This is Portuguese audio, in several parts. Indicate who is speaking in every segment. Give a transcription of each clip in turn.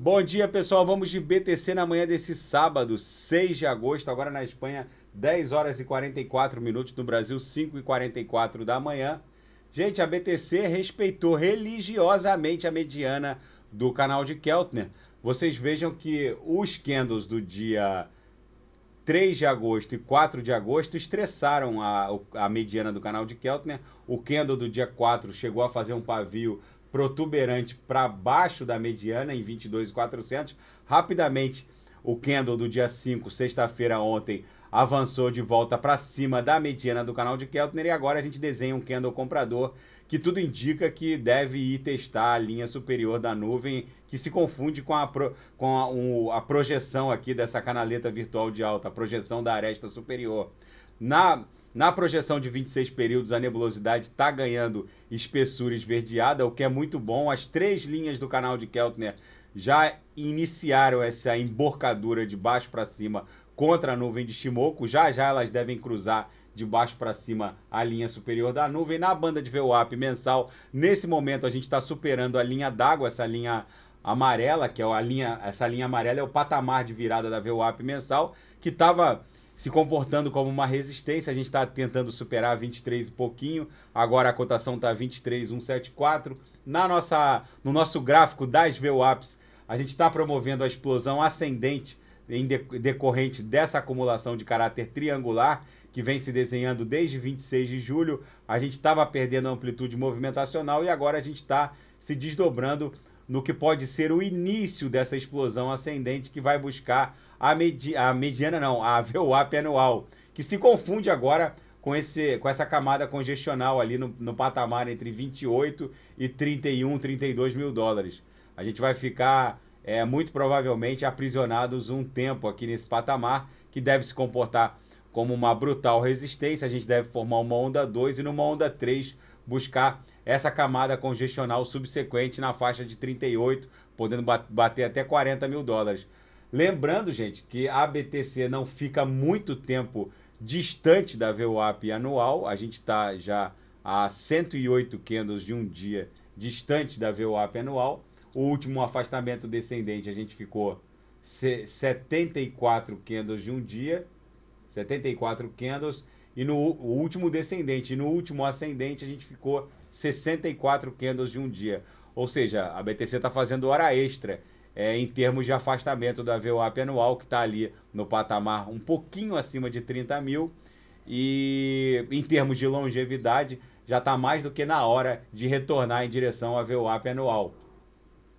Speaker 1: Bom dia, pessoal. Vamos de BTC na manhã desse sábado, 6 de agosto, agora na Espanha, 10 horas e 44 minutos, no Brasil, 5 e 44 da manhã. Gente, a BTC respeitou religiosamente a mediana do canal de Keltner. Vocês vejam que os candles do dia 3 de agosto e 4 de agosto estressaram a, a mediana do canal de Keltner. O candle do dia 4 chegou a fazer um pavio protuberante para baixo da mediana em 22,400. Rapidamente, o candle do dia 5, sexta-feira ontem, avançou de volta para cima da mediana do canal de Keltner e agora a gente desenha um candle comprador que tudo indica que deve ir testar a linha superior da nuvem, que se confunde com a, pro, com a, um, a projeção aqui dessa canaleta virtual de alta, a projeção da aresta superior. Na na projeção de 26 períodos, a nebulosidade está ganhando espessura esverdeada, o que é muito bom. As três linhas do canal de Keltner já iniciaram essa emborcadura de baixo para cima contra a nuvem de Shimoku. Já já elas devem cruzar de baixo para cima a linha superior da nuvem. Na banda de VWAP mensal, nesse momento a gente está superando a linha d'água, essa linha amarela, que é a linha, essa linha amarela é o patamar de virada da VWAP mensal, que estava se comportando como uma resistência. A gente está tentando superar 23 e pouquinho. Agora a cotação está 23,174. Na nossa, no nosso gráfico das VWAPs, a gente está promovendo a explosão ascendente em decorrente dessa acumulação de caráter triangular que vem se desenhando desde 26 de julho. A gente estava perdendo a amplitude movimentacional e agora a gente está se desdobrando no que pode ser o início dessa explosão ascendente que vai buscar a, medi a mediana, não, a VWAP anual, que se confunde agora com, esse, com essa camada congestional ali no, no patamar entre 28 e 31, 32 mil dólares. A gente vai ficar é, muito provavelmente aprisionados um tempo aqui nesse patamar, que deve se comportar como uma brutal resistência. A gente deve formar uma onda 2 e numa onda 3 buscar essa camada congestional subsequente na faixa de 38, podendo bater até 40 mil dólares. Lembrando, gente, que a BTC não fica muito tempo distante da VWAP anual, a gente está já a 108 candles de um dia distante da VWAP anual. O último afastamento descendente a gente ficou 74 candles de um dia, 74 candles e no último descendente. E no último ascendente a gente ficou 64 candles de um dia. Ou seja, a BTC está fazendo hora extra é, em termos de afastamento da VWAP anual, que está ali no patamar um pouquinho acima de 30 mil. E em termos de longevidade, já está mais do que na hora de retornar em direção à VWAP anual.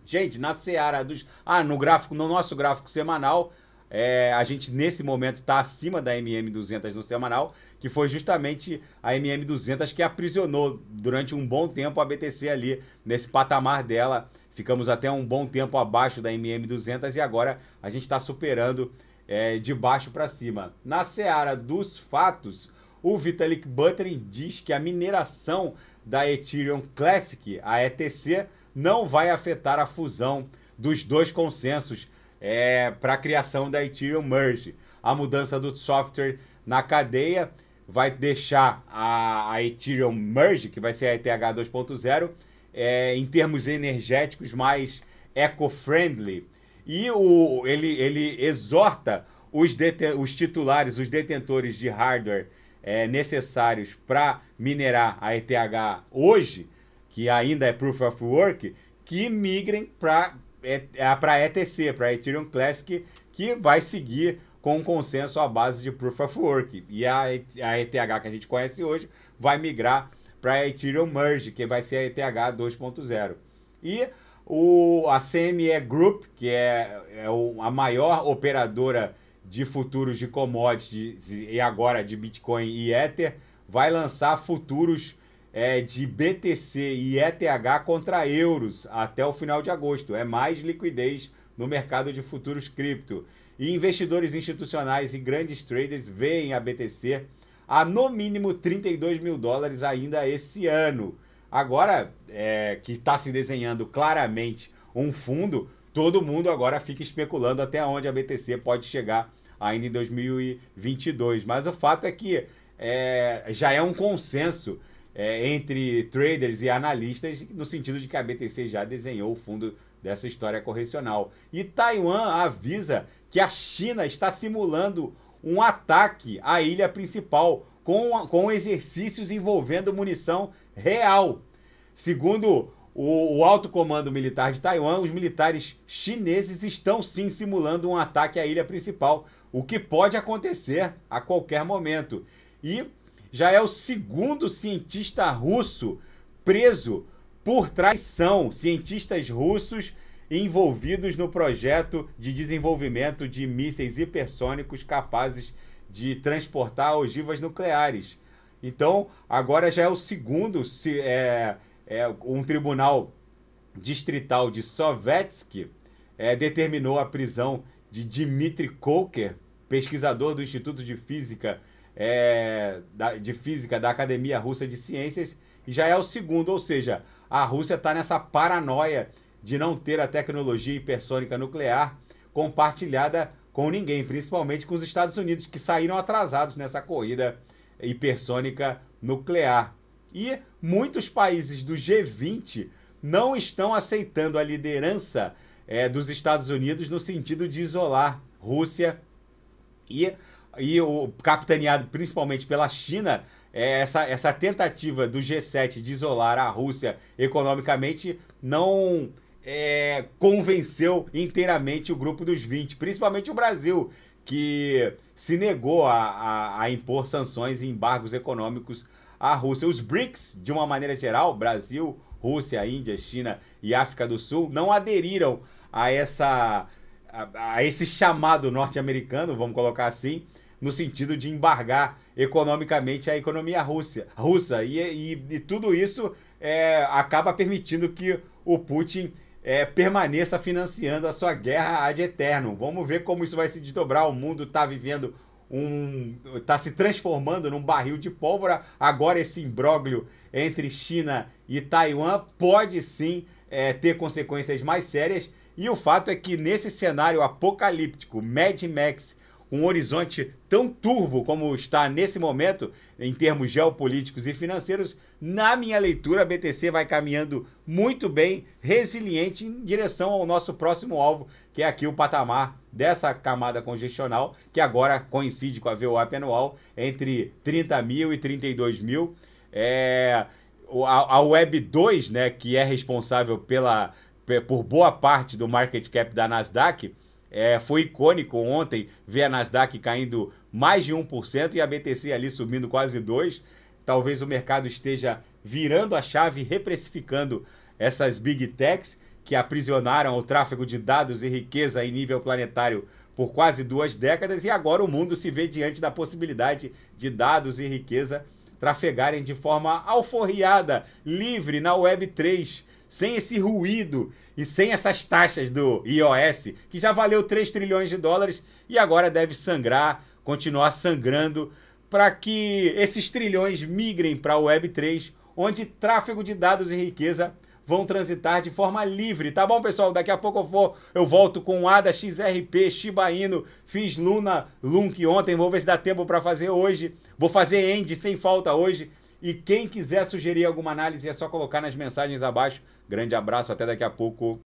Speaker 1: Gente, na seara dos. Ah, no gráfico, no nosso gráfico semanal, é, a gente, nesse momento, está acima da MM200 no semanal, que foi justamente a MM200 que aprisionou durante um bom tempo a BTC ali, nesse patamar dela. Ficamos até um bom tempo abaixo da MM200 e agora a gente está superando é, de baixo para cima. Na seara dos fatos, o Vitalik Buterin diz que a mineração da Ethereum Classic, a ETC, não vai afetar a fusão dos dois consensos é, para a criação da Ethereum Merge. A mudança do software na cadeia vai deixar a, a Ethereum Merge, que vai ser a ETH 2.0, é, em termos energéticos mais eco-friendly. E o, ele, ele exorta os, os titulares, os detentores de hardware é, necessários para minerar a ETH hoje, que ainda é Proof of Work, que migrem para é, é para ETC, para Ethereum Classic, que vai seguir com um consenso à base de Proof of Work. E a, a ETH que a gente conhece hoje vai migrar para Ethereum Merge, que vai ser a ETH 2.0. E o, a CME Group, que é, é o, a maior operadora de futuros de commodities e agora de Bitcoin e Ether, vai lançar futuros é, de BTC e ETH contra euros até o final de agosto. É mais liquidez no mercado de futuros cripto. E investidores institucionais e grandes traders veem a BTC a no mínimo 32 mil dólares ainda esse ano. Agora é, que está se desenhando claramente um fundo, todo mundo agora fica especulando até onde a BTC pode chegar ainda em 2022. Mas o fato é que é, já é um consenso é, entre traders e analistas, no sentido de que a BTC já desenhou o fundo dessa história correcional. E Taiwan avisa que a China está simulando um ataque à ilha principal com, com exercícios envolvendo munição real. Segundo o, o, alto comando militar de Taiwan, os militares chineses estão sim simulando um ataque à ilha principal, o que pode acontecer a qualquer momento. E já é o segundo cientista russo preso por traição. Cientistas russos envolvidos no projeto de desenvolvimento de mísseis hipersônicos capazes de transportar ogivas nucleares. Então, agora já é o segundo, se, é, é, um tribunal distrital de Sovetsk é, determinou a prisão de Dmitry koker pesquisador do Instituto de Física é, da, de Física da Academia Russa de Ciências, e já é o segundo, ou seja, a Rússia está nessa paranoia de não ter a tecnologia hipersônica nuclear compartilhada com ninguém, principalmente com os Estados Unidos, que saíram atrasados nessa corrida hipersônica nuclear. E muitos países do G20 não estão aceitando a liderança é, dos Estados Unidos no sentido de isolar Rússia e e o, capitaneado principalmente pela China, é, essa, essa tentativa do G7 de isolar a Rússia economicamente não é, convenceu inteiramente o grupo dos 20, principalmente o Brasil, que se negou a, a, a impor sanções e embargos econômicos à Rússia. Os BRICS, de uma maneira geral, Brasil, Rússia, Índia, China e África do Sul, não aderiram a essa a, a esse chamado norte-americano, vamos colocar assim, no sentido de embargar economicamente a economia russa. russa. E, e, e tudo isso é, acaba permitindo que o Putin é, permaneça financiando a sua guerra ad eterno Vamos ver como isso vai se desdobrar. O mundo está vivendo um. está se transformando num barril de pólvora. Agora, esse imbróglio entre China e Taiwan pode sim é, ter consequências mais sérias. E o fato é que nesse cenário apocalíptico, Mad Max um horizonte tão turvo como está nesse momento, em termos geopolíticos e financeiros, na minha leitura, a BTC vai caminhando muito bem, resiliente em direção ao nosso próximo alvo, que é aqui o patamar dessa camada congestional, que agora coincide com a VWAP anual, entre 30 mil e 32 mil. É, a, a Web 2, né, que é responsável pela, por boa parte do market cap da Nasdaq, é, foi icônico ontem ver a Nasdaq caindo mais de 1% e a BTC ali subindo quase 2%. Talvez o mercado esteja virando a chave, reprecificando essas big techs que aprisionaram o tráfego de dados e riqueza em nível planetário por quase duas décadas e agora o mundo se vê diante da possibilidade de dados e riqueza trafegarem de forma alforriada, livre na Web 3 sem esse ruído e sem essas taxas do iOS, que já valeu 3 trilhões de dólares e agora deve sangrar, continuar sangrando, para que esses trilhões migrem para a Web3, onde tráfego de dados e riqueza vão transitar de forma livre, tá bom, pessoal? Daqui a pouco eu, vou, eu volto com ADA, XRP, Shiba Inu, fiz Luna, Lunk ontem, vou ver se dá tempo para fazer hoje, vou fazer End sem falta hoje, e quem quiser sugerir alguma análise é só colocar nas mensagens abaixo. Grande abraço, até daqui a pouco.